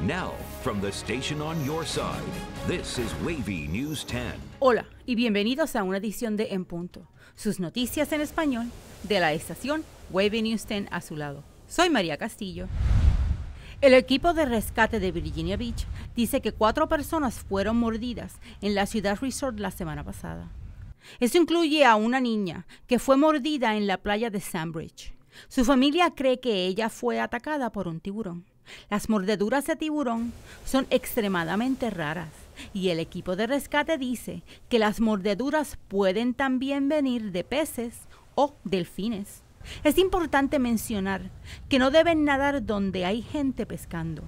Now, from the station on your side, this is Wavy News 10. Hola y bienvenidos a una edición de En Punto, sus noticias en español de la estación Wavy News 10 a su lado. Soy María Castillo. El equipo de rescate de Virginia Beach dice que cuatro personas fueron mordidas en la ciudad resort la semana pasada. Eso incluye a una niña que fue mordida en la playa de Sandbridge. Su familia cree que ella fue atacada por un tiburón. Las mordeduras de tiburón son extremadamente raras y el equipo de rescate dice que las mordeduras pueden también venir de peces o delfines. Es importante mencionar que no deben nadar donde hay gente pescando.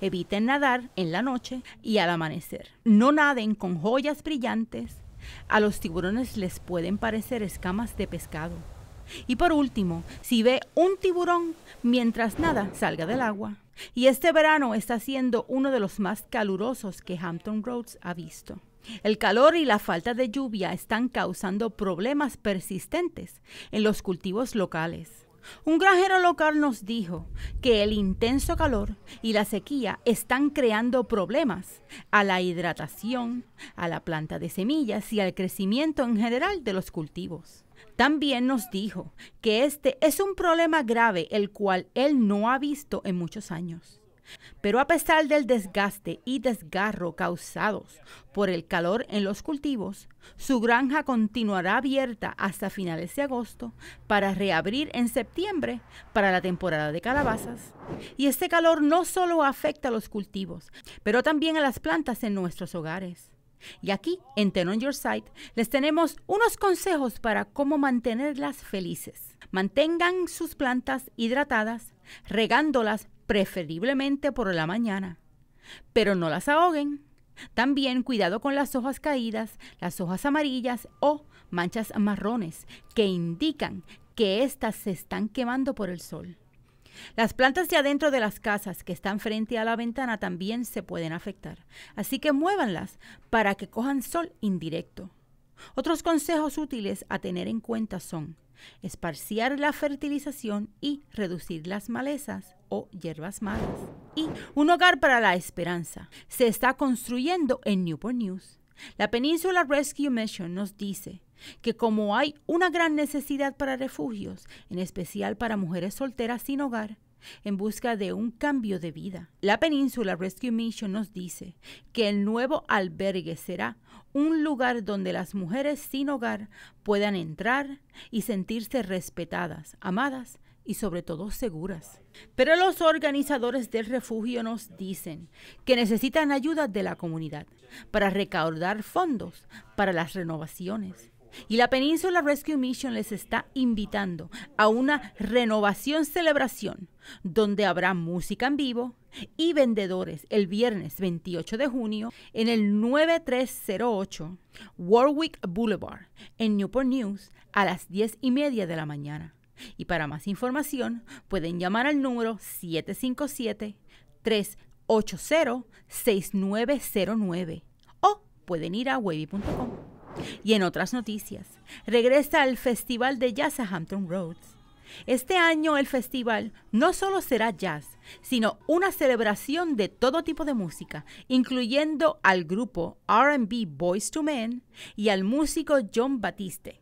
Eviten nadar en la noche y al amanecer. No naden con joyas brillantes. A los tiburones les pueden parecer escamas de pescado. Y por último, si ve un tiburón mientras nada salga del agua. Y este verano está siendo uno de los más calurosos que Hampton Roads ha visto. El calor y la falta de lluvia están causando problemas persistentes en los cultivos locales. Un granjero local nos dijo que el intenso calor y la sequía están creando problemas a la hidratación, a la planta de semillas y al crecimiento en general de los cultivos. También nos dijo que este es un problema grave el cual él no ha visto en muchos años. Pero a pesar del desgaste y desgarro causados por el calor en los cultivos, su granja continuará abierta hasta finales de agosto para reabrir en septiembre para la temporada de calabazas. Y este calor no solo afecta a los cultivos, pero también a las plantas en nuestros hogares. Y aquí, en Ten On Your Side les tenemos unos consejos para cómo mantenerlas felices. Mantengan sus plantas hidratadas, regándolas preferiblemente por la mañana, pero no las ahoguen. También cuidado con las hojas caídas, las hojas amarillas o manchas marrones que indican que éstas se están quemando por el sol. Las plantas de adentro de las casas que están frente a la ventana también se pueden afectar, así que muévanlas para que cojan sol indirecto. Otros consejos útiles a tener en cuenta son esparciar la fertilización y reducir las malezas o hierbas malas. Y un hogar para la esperanza se está construyendo en Newport News. La Península Rescue Mission nos dice que como hay una gran necesidad para refugios, en especial para mujeres solteras sin hogar, en busca de un cambio de vida. La Península Rescue Mission nos dice que el nuevo albergue será un lugar donde las mujeres sin hogar puedan entrar y sentirse respetadas, amadas y sobre todo seguras. Pero los organizadores del refugio nos dicen que necesitan ayuda de la comunidad para recaudar fondos para las renovaciones. Y la Península Rescue Mission les está invitando a una renovación celebración donde habrá música en vivo y vendedores el viernes 28 de junio en el 9308 Warwick Boulevard en Newport News a las 10 y media de la mañana. Y para más información pueden llamar al número 757-380-6909 o pueden ir a wavy.com. Y en otras noticias, regresa al Festival de Jazz a Hampton Roads. Este año el festival no solo será jazz, sino una celebración de todo tipo de música, incluyendo al grupo RB Boys to Men y al músico John Batiste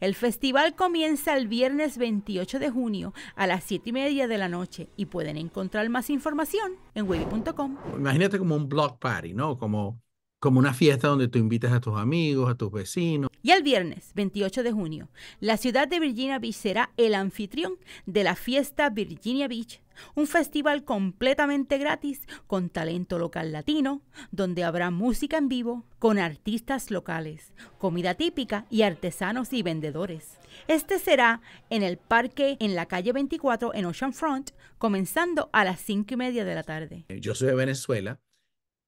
el festival comienza el viernes 28 de junio a las 7 y media de la noche y pueden encontrar más información en wavy.com. Imagínate como un block party, ¿no? Como como una fiesta donde tú invitas a tus amigos, a tus vecinos. Y el viernes 28 de junio, la ciudad de Virginia Beach será el anfitrión de la fiesta Virginia Beach, un festival completamente gratis con talento local latino, donde habrá música en vivo con artistas locales, comida típica y artesanos y vendedores. Este será en el parque en la calle 24 en Ocean Front, comenzando a las 5 y media de la tarde. Yo soy de Venezuela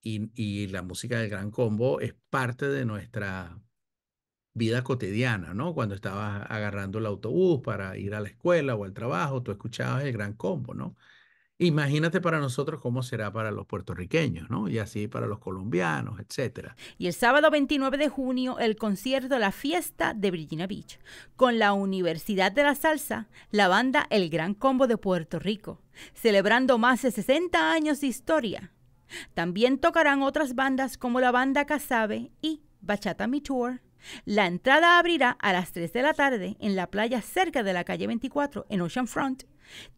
y, la música del Gran Combo es parte de nuestra vida cotidiana, ¿no? Cuando estabas agarrando el autobús para ir a la escuela o al trabajo, tú escuchabas el Gran Combo, ¿no? Imagínate para nosotros cómo será para los puertorriqueños, ¿no? Y así para los colombianos, etcétera. Y el sábado 29 de junio, el concierto La Fiesta de Virginia Beach, con la Universidad de la Salsa, la banda El Gran Combo de Puerto Rico, celebrando más de 60 años de historia también tocarán otras bandas como la banda Casabe y Bachata Mi Tour. La entrada abrirá a las 3 de la tarde en la playa cerca de la calle 24 en Ocean Front.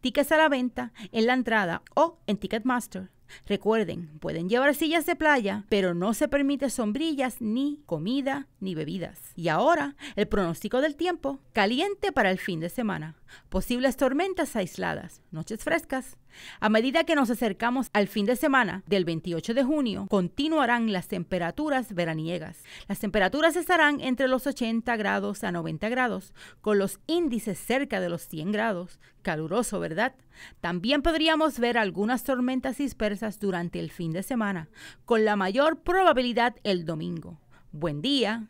Tickets a la venta en la entrada o en Ticketmaster. Recuerden, pueden llevar sillas de playa, pero no se permite sombrillas ni comida ni bebidas. Y ahora, el pronóstico del tiempo, caliente para el fin de semana. Posibles tormentas aisladas, noches frescas. A medida que nos acercamos al fin de semana del 28 de junio, continuarán las temperaturas veraniegas. Las temperaturas estarán entre los 80 grados a 90 grados, con los índices cerca de los 100 grados. Caluroso, ¿verdad? También podríamos ver algunas tormentas dispersas durante el fin de semana, con la mayor probabilidad el domingo. Buen día.